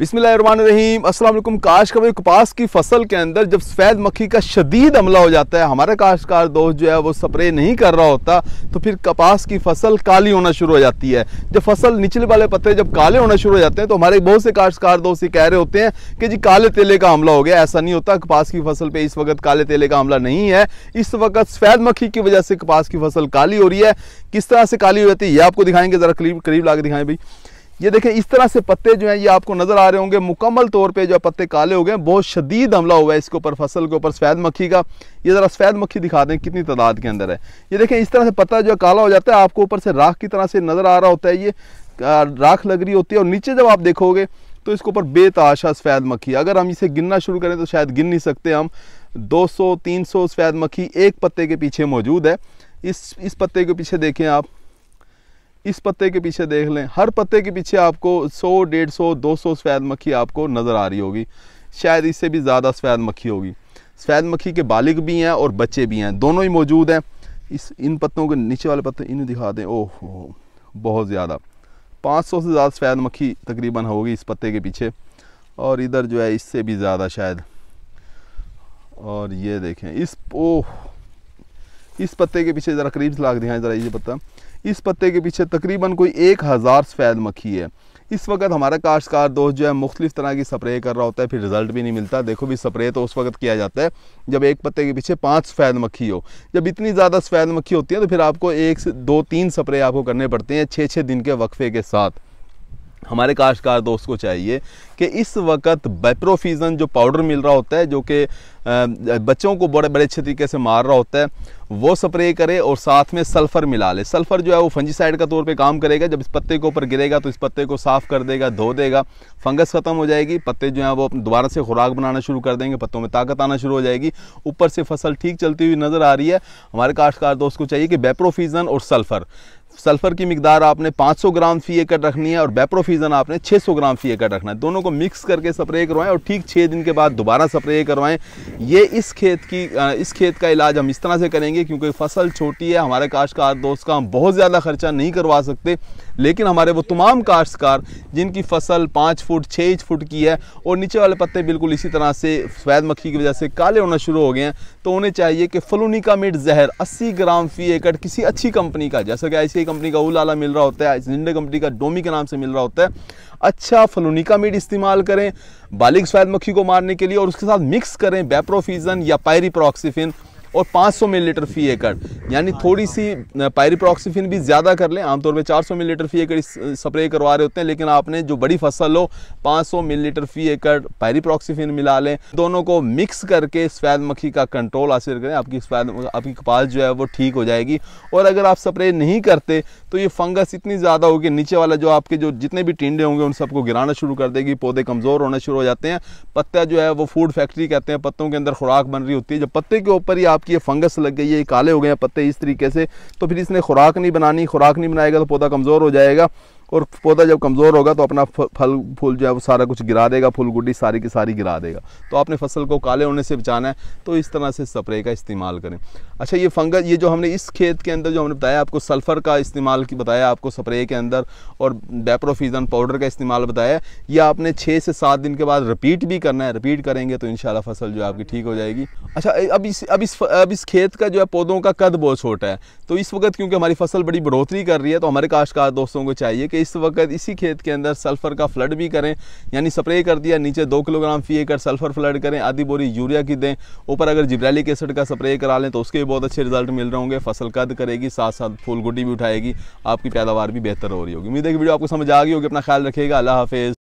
बिसमीम असलम काश का कपास की फसल के अंदर जब सफ़ेद मक्खी का शदीद हमला हो जाता है हमारा काश्तकार दोस्त जो है वो स्प्रे नहीं कर रहा होता तो फिर कपास की फसल काली होना शुरू हो जाती है जब फसल निचले वाले पत्ते जब काले होना शुरू हो जाते हैं तो हमारे बहुत से काश्तकार दोस्त ये कह रहे होते हैं कि जी काले तेले का हमला हो गया ऐसा नहीं होता कपास की फसल पर इस वक्त काले तेले का हमला नहीं है इस वक्त सफ़ेद मक्खी की वजह से कपास की फसल काली हो रही है किस तरह से काली हो जाती है ये आपको दिखाएंगे ज़रा करीब करीब ला दिखाएं भाई ये देखें इस तरह से पत्ते जो हैं ये आपको नज़र आ रहे होंगे मुकम्मल तौर पे जो पत्ते काले हो गए हैं बहुत शदीद हमला हुआ है इसके ऊपर फसल के ऊपर सफ़ेद मक्खी का ये ज़रा सफ़ेद मक्खी दिखा दें कितनी तादाद के अंदर है ये देखें इस तरह से पत्ता जो है काला हो जाता है आपको ऊपर से राख की तरह से नज़र आ रहा होता है ये राख लग रही होती है और नीचे जब आप देखोगे तो इसके ऊपर बेताशा सफ़ेद मक्खी अगर हम इसे गिनना शुरू करें तो शायद गिन नहीं सकते हम तीन सौ सफ़ेद मक्खी एक पत्ते के पीछे मौजूद है इस इस पत्ते के पीछे देखें आप इस पत्ते के पीछे देख लें हर पत्ते के पीछे आपको 100 डेढ़ सौ दो सौ सफ़ेद मक्खी आपको नज़र आ रही होगी शायद इससे भी ज़्यादा सफ़ेद मक्खी होगी सफ़ेद मक्खी के बालिक भी हैं और बच्चे भी हैं दोनों ही मौजूद हैं इस इन पत्तों के नीचे वाले पत्ते इन्हें दिखा दें ओह बहुत ज़्यादा 500 से ज़्यादा सफ़ेद मक्खी तकरीबन होगी इस पत्ते के पीछे और इधर जो है इससे भी ज़्यादा शायद और ये देखें इस ओह इस पत्ते के पीछे ज़रा करीब लाख लाग ज़रा ये पत्ता इस पत्ते के पीछे तकरीबन कोई एक हज़ार सफ़ेद मक्खी है इस वक्त हमारा काश्तकार दोस्त जो है मुख्तलिफ़ तरह की स्प्रे कर रहा होता है फिर रिज़ल्ट भी नहीं मिलता देखो भी स्प्रे तो उस वक्त किया जाता है जब एक पत्ते के पीछे पाँच सफ़ेद मक्खी हो जब इतनी ज़्यादा सफ़ेद मक्खी होती है तो फिर आपको एक दो तीन स्प्रे आपको करने पड़ते हैं छः छः दिन के वक्फे के साथ हमारे काश्तकार दोस्त को चाहिए कि इस वक्त बेप्रोफीज़न जो पाउडर मिल रहा होता है जो कि बच्चों को बड़े बड़े अच्छे तरीके से मार रहा होता है वो स्प्रे करे और साथ में सल्फ़र मिला ले सल्फ़र जो है वो फंजीसाइड का तौर पे काम करेगा जब इस पत्ते के ऊपर गिरेगा तो इस पत्ते को साफ़ कर देगा धो देगा फंगस ख़त्म हो जाएगी पत्ते जो है वो दोबारा से खुराक बनाना शुरू कर देंगे पत्तों में ताकत आना शुरू हो जाएगी ऊपर से फसल ठीक चलती हुई नज़र आ रही है हमारे काश्तकार दोस्त को चाहिए कि बेप्रोफीज़न और सल्फ़र सल्फ़र की मकदार आपने 500 ग्राम फ़ी एकड़ रखनी है और बेप्रोफीज़न आपने 600 ग्राम फ़ी एकड़ रखना है दोनों को मिक्स करके स्प्रे करवाएं और ठीक छः दिन के बाद दोबारा स्प्रे करवाएं ये इस खेत की इस खेत का इलाज हम इस तरह से करेंगे क्योंकि फसल छोटी है हमारे काश्तकार दोस्त का हम बहुत ज़्यादा ख़र्चा नहीं करवा सकते लेकिन हमारे वो तमाम काश्तकार जिनकी फसल पाँच फुट छः इंच फुट की है और नीचे वाले पत्ते बिल्कुल इसी तरह से सफ़ेद मक्खी की वजह से काले होना शुरू हो गए हैं तो उन्हें चाहिए कि फलूनिका मिट जहर अस्सी ग्राम फी एकड़ किसी अच्छी कंपनी का जैसा कि आई कंपनी का उलाला मिल रहा होता है जिंडे कंपनी का डोमी के नाम से मिल रहा होता है अच्छा फलोनिका मीट इस्तेमाल करें बालिक सफेद मक्खी को मारने के लिए और उसके साथ मिक्स करें बेप्रोफिजन या प्रोक्सीफिन और 500 मिलीलीटर फी एकड़ यानी थोड़ी सी पायरीप्रोक्सीफिन भी ज़्यादा कर लें आमतौर पर 400 मिलीलीटर फी एकड़ स्प्रे करवा रहे होते हैं लेकिन आपने जो बड़ी फसल हो 500 मिलीलीटर फी एकड़ पायरीप्रोक्सीफिन मिला लें दोनों को मिक्स करके स्वैद मक्खी का कंट्रोल हासिल करें आपकी स्वैद आपकी कपाल जो है वो ठीक हो जाएगी और अगर आप स्प्रे नहीं करते तो ये फंगस इतनी ज़्यादा होगी नीचे वाला जो आपके जो जितने भी टिंडे होंगे उन सबको गिराना शुरू कर देगी पौधे कमज़ोर होना शुरू हो जाते हैं पत्ता जो है वो फूड फैक्ट्री कहते हैं पत्तों के अंदर खुराक बन रही होती है जब पत्ते के ऊपर ही आप आपकी ये फंगस लग गई है काले हो गए हैं पत्ते इस तरीके से तो फिर इसने खुराक नहीं बनानी खुराक नहीं बनाएगा तो पौधा कमज़ोर हो जाएगा और पौधा जब कमज़ोर होगा तो अपना फल फूल जो है वो सारा कुछ गिरा देगा फूल गुड्डी सारी की सारी गिरा देगा तो आपने फसल को काले होने से बचाना है तो इस तरह से स्प्रे का इस्तेमाल करें अच्छा ये फंगस ये जो हमने इस खेत के अंदर जो हमने बताया आपको सल्फ़र का इस्तेमाल की बताया आपको स्प्रे के अंदर और बेप्रोफीजन पाउडर का इस्तेमाल बताया ये आपने छः से सात दिन के बाद रिपीट भी करना है रिपीट करेंगे तो इन फसल जो है आपकी ठीक हो जाएगी अच्छा अब इस अब इस अब इस खेत का जो है पौधों का कद बहुत छोटा है तो इस वक्त क्योंकि हमारी फसल बड़ी बढ़ोतरी कर रही है तो हमारे काश्तकार दोस्तों को चाहिए कि इस वक्त इसी खेत के अंदर सल्फ़र का फ्लड भी करें यानी स्प्रे कर दिया नीचे दो किलोग्राम फी एकड़ सल्फ़र फ्लड करें आधी बोरी यूरिया की दें ऊपर अगर जिब्रैलिक एसिड का स्प्रे करा लें तो उसके भी बहुत अच्छे रिजल्ट मिल रहे होंगे फसल कद करेगी साथ साथ फूल गुड्डी भी उठाएगी आपकी पैदावार भी बेहतर हो रही होगी उम्मीद है कि वीडियो आपको समझ आ गई होगी अपना ख्याल रखेगा अल्लाह हाफिज़